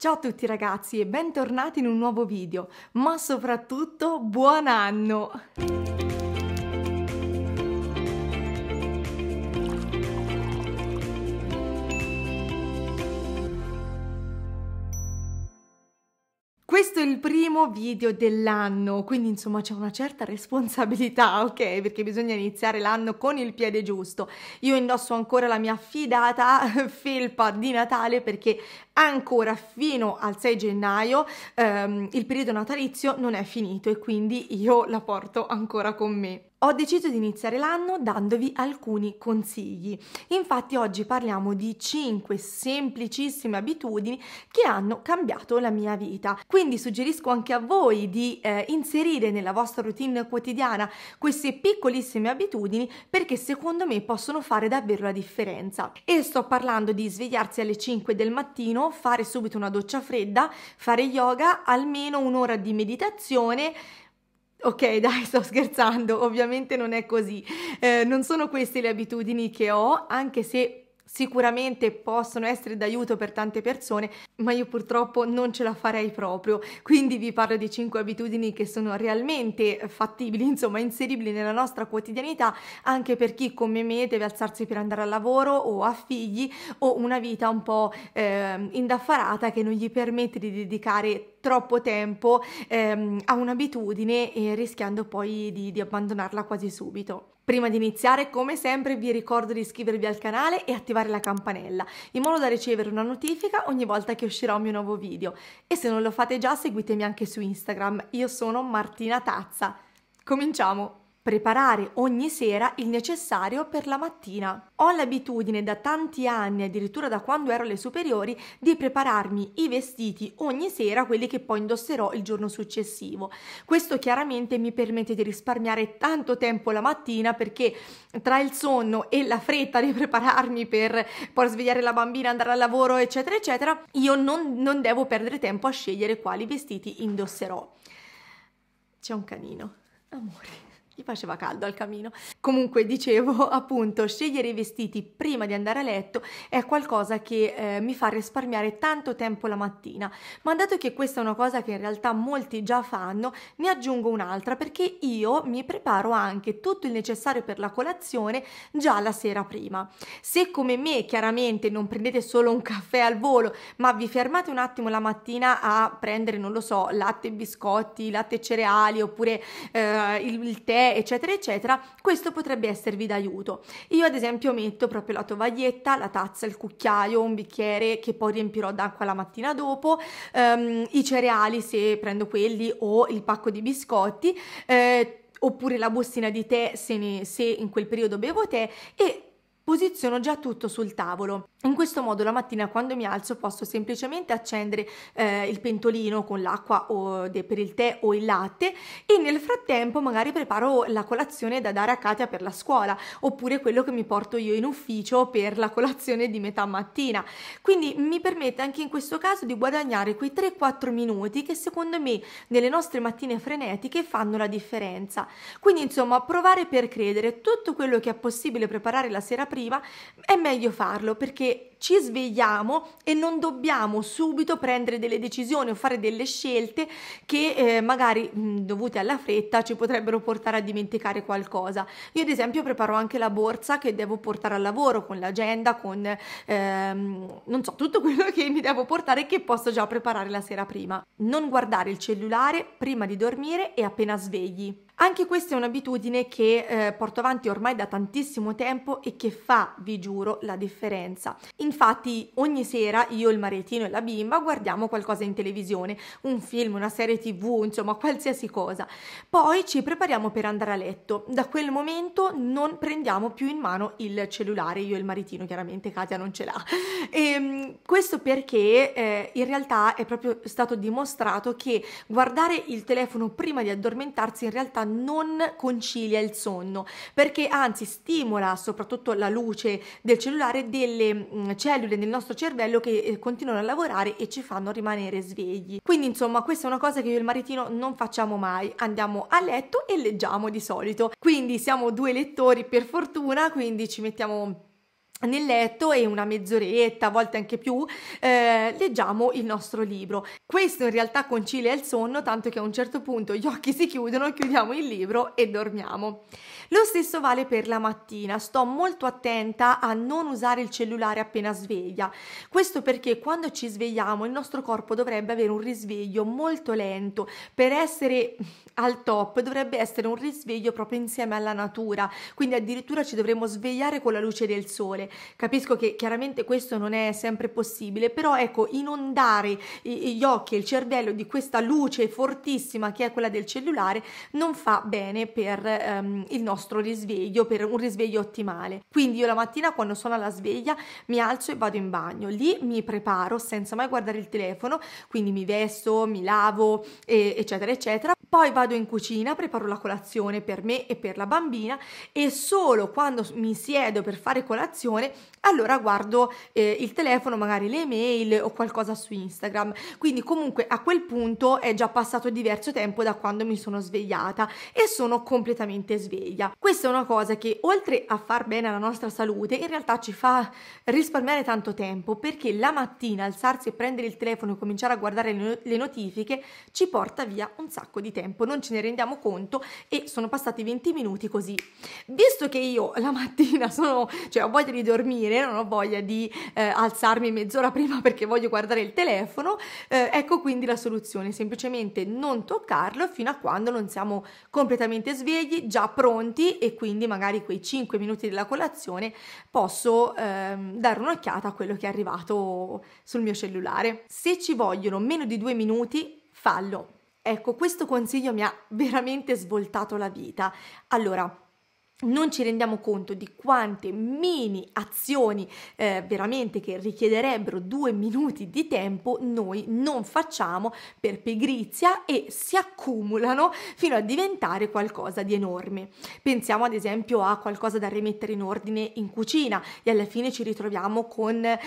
Ciao a tutti ragazzi e bentornati in un nuovo video, ma soprattutto buon anno! questo è il primo video dell'anno, quindi insomma c'è una certa responsabilità, ok? Perché bisogna iniziare l'anno con il piede giusto. Io indosso ancora la mia fidata felpa di Natale perché ancora fino al 6 gennaio ehm, il periodo natalizio non è finito e quindi io la porto ancora con me. Ho deciso di iniziare l'anno dandovi alcuni consigli. Infatti oggi parliamo di 5 semplicissime abitudini che hanno cambiato la mia vita. Quindi suggerisco anche a voi di eh, inserire nella vostra routine quotidiana queste piccolissime abitudini perché secondo me possono fare davvero la differenza. E sto parlando di svegliarsi alle 5 del mattino, fare subito una doccia fredda, fare yoga, almeno un'ora di meditazione Ok, dai, sto scherzando, ovviamente non è così. Eh, non sono queste le abitudini che ho, anche se sicuramente possono essere d'aiuto per tante persone, ma io purtroppo non ce la farei proprio. Quindi vi parlo di 5 abitudini che sono realmente fattibili, insomma, inseribili nella nostra quotidianità, anche per chi come me deve alzarsi per andare al lavoro o ha figli o una vita un po' eh, indaffarata che non gli permette di dedicare troppo tempo ehm, a un'abitudine e rischiando poi di, di abbandonarla quasi subito. Prima di iniziare, come sempre, vi ricordo di iscrivervi al canale e attivare la campanella, in modo da ricevere una notifica ogni volta che uscirà un mio nuovo video. E se non lo fate già, seguitemi anche su Instagram. Io sono Martina Tazza. Cominciamo! preparare ogni sera il necessario per la mattina. Ho l'abitudine da tanti anni, addirittura da quando ero alle superiori, di prepararmi i vestiti ogni sera, quelli che poi indosserò il giorno successivo. Questo chiaramente mi permette di risparmiare tanto tempo la mattina perché tra il sonno e la fretta di prepararmi per poi svegliare la bambina, andare al lavoro, eccetera, eccetera, io non, non devo perdere tempo a scegliere quali vestiti indosserò. C'è un canino. Amore gli faceva caldo al camino. Comunque dicevo appunto scegliere i vestiti prima di andare a letto è qualcosa che eh, mi fa risparmiare tanto tempo la mattina, ma dato che questa è una cosa che in realtà molti già fanno, ne aggiungo un'altra perché io mi preparo anche tutto il necessario per la colazione già la sera prima. Se come me chiaramente non prendete solo un caffè al volo, ma vi fermate un attimo la mattina a prendere, non lo so, latte e biscotti, latte e cereali oppure eh, il, il tè tè, eccetera, eccetera, questo potrebbe esservi d'aiuto. Io ad esempio metto proprio la tovaglietta, la tazza, il cucchiaio, un bicchiere che poi riempirò d'acqua la mattina dopo, ehm, i cereali se prendo quelli o il pacco di biscotti, eh, oppure la bustina di tè se, ne, se in quel periodo bevo tè e posiziono già tutto sul tavolo. In questo modo la mattina quando mi alzo posso semplicemente accendere eh, il pentolino con l'acqua o per il tè o il latte e nel frattempo magari preparo la colazione da dare a Katia per la scuola oppure quello che mi porto io in ufficio per la colazione di metà mattina. Quindi mi permette anche in questo caso di guadagnare quei 3-4 minuti che secondo me nelle nostre mattine frenetiche fanno la differenza. Quindi insomma provare per credere tutto quello che è possibile preparare la sera prima prima, è meglio farlo perché ci svegliamo e non dobbiamo subito prendere delle decisioni o fare delle scelte che eh, magari mh, mm, dovute alla fretta ci potrebbero portare a dimenticare qualcosa. Io ad esempio preparo anche la borsa che devo portare al lavoro con l'agenda, con ehm, non so, tutto quello che mi devo portare che posso già preparare la sera prima. Non guardare il cellulare prima di dormire e appena svegli. Anche questa è un'abitudine che eh, porto avanti ormai da tantissimo tempo e che fa, vi giuro, la differenza. In Infatti ogni sera io, il maritino e la bimba guardiamo qualcosa in televisione, un film, una serie tv, insomma qualsiasi cosa. Poi ci prepariamo per andare a letto. Da quel momento non prendiamo più in mano il cellulare, io e il maritino chiaramente, Katia non ce l'ha. E, ehm, questo perché eh, in realtà è proprio stato dimostrato che guardare il telefono prima di addormentarsi in realtà non concilia il sonno, perché anzi stimola soprattutto la luce del cellulare delle mh, mm, cellule nel nostro cervello che eh, continuano a lavorare e ci fanno rimanere svegli. Quindi insomma questa è una cosa che io e il maritino non facciamo mai, andiamo a letto e leggiamo di solito. Quindi siamo due lettori per fortuna, quindi ci mettiamo nel letto e una mezz'oretta, a volte anche più, eh, leggiamo il nostro libro. Questo in realtà concilia il sonno, tanto che a un certo punto gli occhi si chiudono, chiudiamo il libro e dormiamo. Lo stesso vale per la mattina, sto molto attenta a non usare il cellulare appena sveglia. Questo perché quando ci svegliamo il nostro corpo dovrebbe avere un risveglio molto lento, per essere al top dovrebbe essere un risveglio proprio insieme alla natura, quindi addirittura ci dovremmo svegliare con la luce del sole Capisco che chiaramente questo non è sempre possibile, però ecco, inondare gli occhi e il cervello di questa luce fortissima che è quella del cellulare non fa bene per ehm, il nostro risveglio, per un risveglio ottimale. Quindi io la mattina quando sono alla sveglia mi alzo e vado in bagno, lì mi preparo senza mai guardare il telefono, quindi mi vesto, mi lavo, e, eccetera, eccetera. Poi vado in cucina, preparo la colazione per me e per la bambina e solo quando mi siedo per fare colazione attenzione, allora guardo eh, il telefono, magari le mail o qualcosa su Instagram. Quindi comunque a quel punto è già passato diverso tempo da quando mi sono svegliata e sono completamente sveglia. Questa è una cosa che oltre a far bene alla nostra salute, in realtà ci fa risparmiare tanto tempo perché la mattina alzarsi e prendere il telefono e cominciare a guardare le, le notifiche ci porta via un sacco di tempo, non ce ne rendiamo conto e sono passati 20 minuti così. Visto che io la mattina sono, cioè ho voglia di dormire, non ho voglia di eh, alzarmi mezz'ora prima perché voglio guardare il telefono, eh, ecco quindi la soluzione, semplicemente non toccarlo fino a quando non siamo completamente svegli, già pronti e quindi magari quei 5 minuti della colazione posso ehm, dare un'occhiata a quello che è arrivato sul mio cellulare. Se ci vogliono meno di due minuti, fallo. Ecco, questo consiglio mi ha veramente svoltato la vita. Allora, non ci rendiamo conto di quante mini azioni eh, veramente che richiederebbero due minuti di tempo noi non facciamo per pigrizia e si accumulano fino a diventare qualcosa di enorme. Pensiamo ad esempio a qualcosa da rimettere in ordine in cucina e alla fine ci ritroviamo con eh,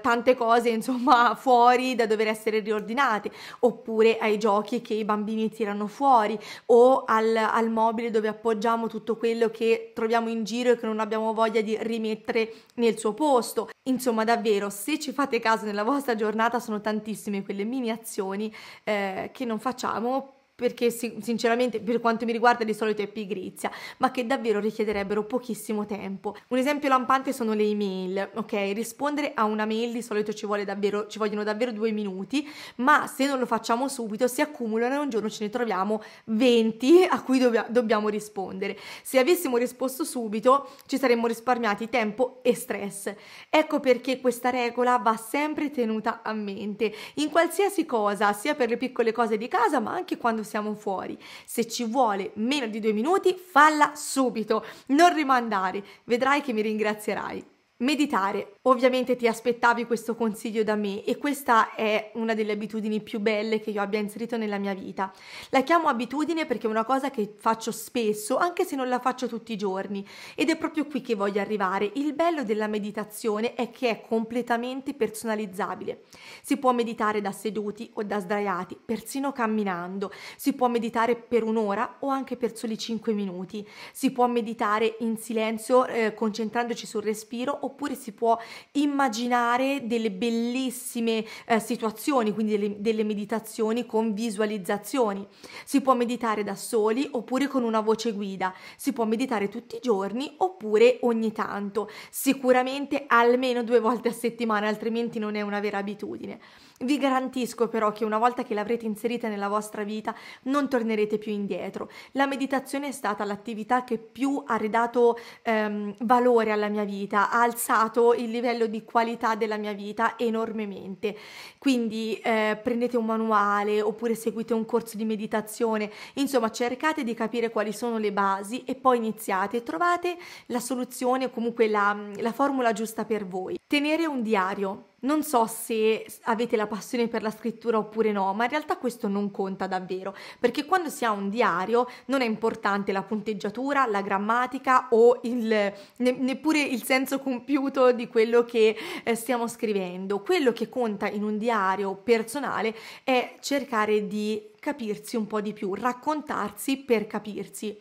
tante cose insomma fuori da dover essere riordinate oppure ai giochi che i bambini tirano fuori o al, al mobile dove appoggiamo tutto quello che che troviamo in giro e che non abbiamo voglia di rimettere nel suo posto. Insomma, davvero, se ci fate caso nella vostra giornata sono tantissime quelle mini azioni eh, che non facciamo perché sinceramente per quanto mi riguarda di solito è pigrizia, ma che davvero richiederebbero pochissimo tempo. Un esempio lampante sono le email, ok? Rispondere a una mail di solito ci, davvero, ci vogliono davvero due minuti, ma se non lo facciamo subito si accumulano e un giorno ce ne troviamo 20 a cui dobbia, dobbiamo rispondere. Se avessimo risposto subito ci saremmo risparmiati tempo e stress. Ecco perché questa regola va sempre tenuta a mente, in qualsiasi cosa, sia per le piccole cose di casa, ma anche quando siamo fuori. Se ci vuole meno di due minuti, falla subito, non rimandare, vedrai che mi ringrazierai. Meditare. Ovviamente ti aspettavi questo consiglio da me e questa è una delle abitudini più belle che io abbia inserito nella mia vita. La chiamo abitudine perché è una cosa che faccio spesso, anche se non la faccio tutti i giorni ed è proprio qui che voglio arrivare. Il bello della meditazione è che è completamente personalizzabile. Si può meditare da seduti o da sdraiati, persino camminando. Si può meditare per un'ora o anche per soli 5 minuti. Si può meditare in silenzio eh, concentrandoci sul respiro oppure si può immaginare delle bellissime eh, situazioni, quindi delle, delle meditazioni con visualizzazioni. Si può meditare da soli oppure con una voce guida, si può meditare tutti i giorni oppure ogni tanto, sicuramente almeno due volte a settimana, altrimenti non è una vera abitudine. Vi garantisco però che una volta che l'avrete inserita nella vostra vita non tornerete più indietro. La meditazione è stata l'attività che più ha ridato ehm, valore alla mia vita, ha alzato il livello di qualità della mia vita enormemente. Quindi eh, prendete un manuale oppure seguite un corso di meditazione, insomma cercate di capire quali sono le basi e poi iniziate, trovate la soluzione o comunque la, la formula giusta per voi. Tenere un diario non so se avete la passione per la scrittura oppure no, ma in realtà questo non conta davvero, perché quando si ha un diario non è importante la punteggiatura, la grammatica o il, ne, neppure il senso compiuto di quello che eh, stiamo scrivendo. Quello che conta in un diario personale è cercare di capirsi un po' di più, raccontarsi per capirsi.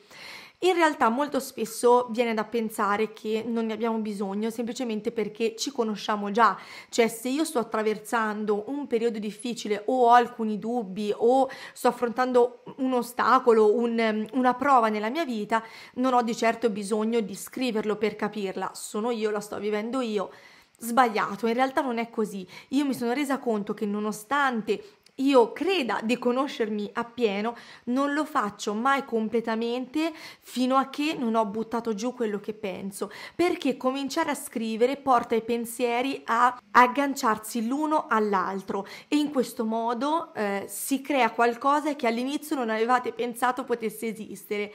In realtà molto spesso viene da pensare che non ne abbiamo bisogno semplicemente perché ci conosciamo già, cioè se io sto attraversando un periodo difficile o ho alcuni dubbi o sto affrontando un ostacolo, un, una prova nella mia vita, non ho di certo bisogno di scriverlo per capirla, sono io, la sto vivendo io sbagliato, in realtà non è così. Io mi sono resa conto che nonostante io creda di conoscermi appieno, non lo faccio mai completamente fino a che non ho buttato giù quello che penso, perché cominciare a scrivere porta i pensieri a agganciarsi l'uno all'altro e in questo modo eh, si crea qualcosa che all'inizio non avevate pensato potesse esistere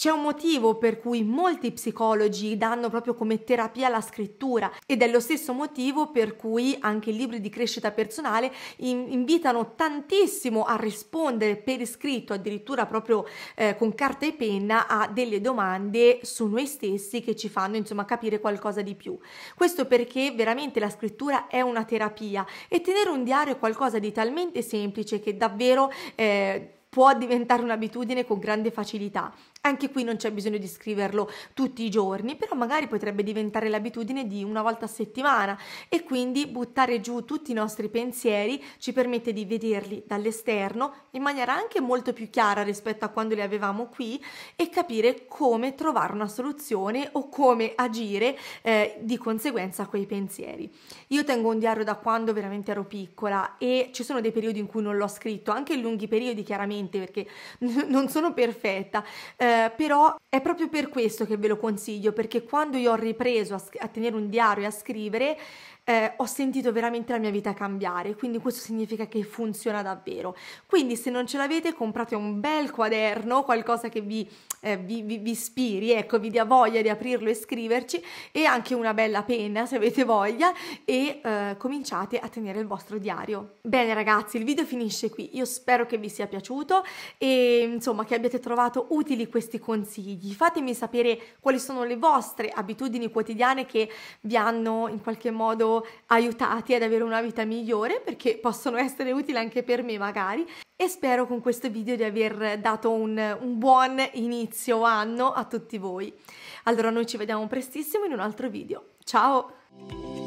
c'è un motivo per cui molti psicologi danno proprio come terapia la scrittura ed è lo stesso motivo per cui anche i libri di crescita personale in invitano tantissimo a rispondere per iscritto, addirittura proprio eh, con carta e penna, a delle domande su noi stessi che ci fanno insomma capire qualcosa di più. Questo perché veramente la scrittura è una terapia e tenere un diario è qualcosa di talmente semplice che davvero eh, può diventare un'abitudine con grande facilità. Anche qui non c'è bisogno di scriverlo tutti i giorni, però magari potrebbe diventare l'abitudine di una volta a settimana e quindi buttare giù tutti i nostri pensieri ci permette di vederli dall'esterno in maniera anche molto più chiara rispetto a quando li avevamo qui e capire come trovare una soluzione o come agire eh, di conseguenza a quei pensieri. Io tengo un diario da quando veramente ero piccola e ci sono dei periodi in cui non l'ho scritto, anche lunghi periodi chiaramente perché n- non sono perfetta. Eh, eh, però è proprio per questo che ve lo consiglio, perché quando io ho ripreso a, a tenere un diario e a scrivere, eh, ho sentito veramente la mia vita cambiare, quindi questo significa che funziona davvero. Quindi se non ce l'avete comprate un bel quaderno, qualcosa che vi, eh, vi, vi, vi ispiri, ecco, vi dia voglia di aprirlo e scriverci e anche una bella penna se avete voglia e eh, cominciate a tenere il vostro diario. Bene ragazzi, il video finisce qui, io spero che vi sia piaciuto e insomma che abbiate trovato utili questi consigli. Fatemi sapere quali sono le vostre abitudini quotidiane che vi hanno in qualche modo aiutati ad avere una vita migliore perché possono essere utili anche per me magari e spero con questo video di aver dato un, un buon inizio anno a tutti voi. Allora noi ci vediamo prestissimo in un altro video. Ciao!